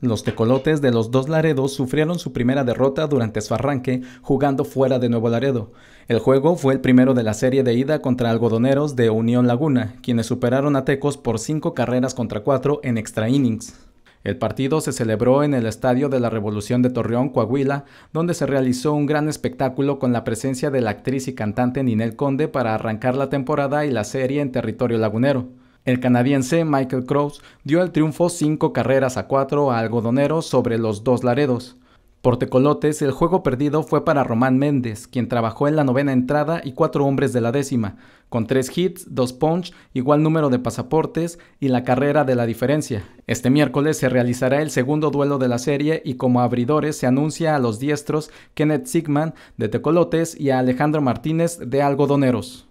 Los tecolotes de los dos Laredos sufrieron su primera derrota durante su arranque jugando fuera de Nuevo Laredo. El juego fue el primero de la serie de ida contra algodoneros de Unión Laguna, quienes superaron a Tecos por cinco carreras contra cuatro en extra innings. El partido se celebró en el Estadio de la Revolución de Torreón, Coahuila, donde se realizó un gran espectáculo con la presencia de la actriz y cantante Ninel Conde para arrancar la temporada y la serie en territorio lagunero. El canadiense Michael Crous dio el triunfo 5 carreras a 4 a Algodoneros sobre los dos Laredos. Por Tecolotes, el juego perdido fue para Román Méndez, quien trabajó en la novena entrada y cuatro hombres de la décima, con tres hits, dos punch, igual número de pasaportes y la carrera de la diferencia. Este miércoles se realizará el segundo duelo de la serie y como abridores se anuncia a los diestros Kenneth Sigman de Tecolotes y a Alejandro Martínez de Algodoneros.